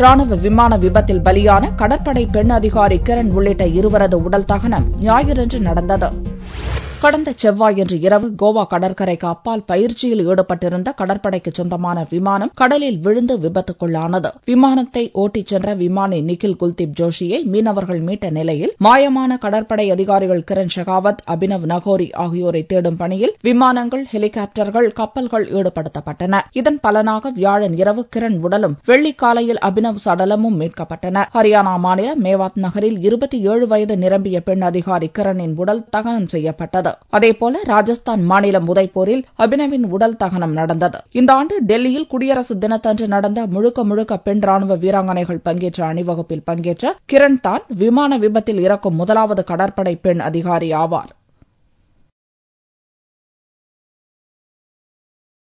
ராணுவ விமான விபத்தில் பலியான கடற்படை பெண் அதிகாரி கிரண் உள்ளிட்ட இருவரது உடல் தகனம் ஞாயிறன்று நடந்தது கடந்த செவ்வாயன்று இரவு கோவா கடற்கரைக்கு அப்பால் பயிற்சியில் ஈடுபட்டிருந்த கடற்படைக்கு சொந்தமான விமானம் கடலில் விழுந்து விபத்துக்குள்ளானது விமானத்தை ஓட்டிச் சென்ற விமானி நிகில் குல்தீப் ஜோஷியை மீனவர்கள் மீட்ட நிலையில் மாயமான கடற்படை அதிகாரிகள் கிரண் ஷெகாவத் அபினவ் நகோரி ஆகியோரை தேடும் பணியில் விமானங்கள் ஹெலிகாப்டர்கள் கப்பல்கள் ஈடுபடுத்தப்பட்டன இதன் பலனாக வியாழன் இரவு கிரண் உடலும் வெள்ளி காலையில் அபினவ் சடலமும் மீட்கப்பட்டன ஹரியானா மாநில மேவாத் நகரில் இருபத்தி ஏழு வயது நிரம்பிய பெண் அதிகாரி கிரணின் உடல் தகனம் செய்யப்பட்டது அதேபோல ராஜஸ்தான் மாநிலம் உதய்பூரில் அபினவின் உடல் தகனம் நடந்தது இந்த ஆண்டு டெல்லியில் குடியரசு தினத்தன்று நடந்த முழுக்க முழுக்க பெண் ராணுவ வீராங்கனைகள் பங்கேற்ற அணிவகுப்பில் பங்கேற்ற கிரண் தான் விமான விபத்தில் இறக்கும் முதலாவது கடற்படை பெண் அதிகாரி ஆவார்